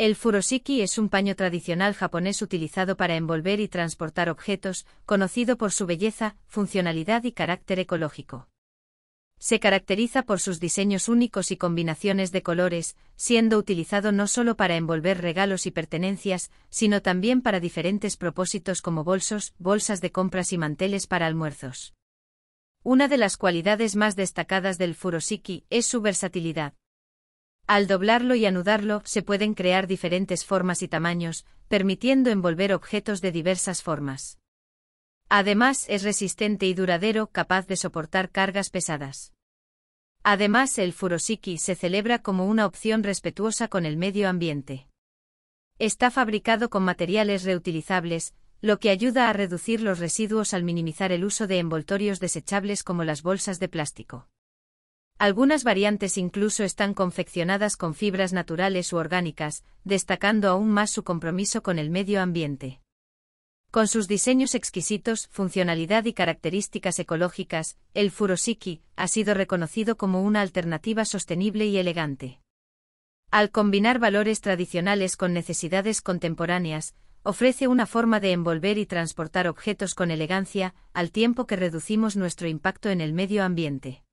El furoshiki es un paño tradicional japonés utilizado para envolver y transportar objetos, conocido por su belleza, funcionalidad y carácter ecológico. Se caracteriza por sus diseños únicos y combinaciones de colores, siendo utilizado no solo para envolver regalos y pertenencias, sino también para diferentes propósitos como bolsos, bolsas de compras y manteles para almuerzos. Una de las cualidades más destacadas del furoshiki es su versatilidad al doblarlo y anudarlo se pueden crear diferentes formas y tamaños, permitiendo envolver objetos de diversas formas. Además es resistente y duradero, capaz de soportar cargas pesadas. Además el Furosiki se celebra como una opción respetuosa con el medio ambiente. Está fabricado con materiales reutilizables, lo que ayuda a reducir los residuos al minimizar el uso de envoltorios desechables como las bolsas de plástico. Algunas variantes incluso están confeccionadas con fibras naturales u orgánicas, destacando aún más su compromiso con el medio ambiente. Con sus diseños exquisitos, funcionalidad y características ecológicas, el Furosiki ha sido reconocido como una alternativa sostenible y elegante. Al combinar valores tradicionales con necesidades contemporáneas, ofrece una forma de envolver y transportar objetos con elegancia, al tiempo que reducimos nuestro impacto en el medio ambiente.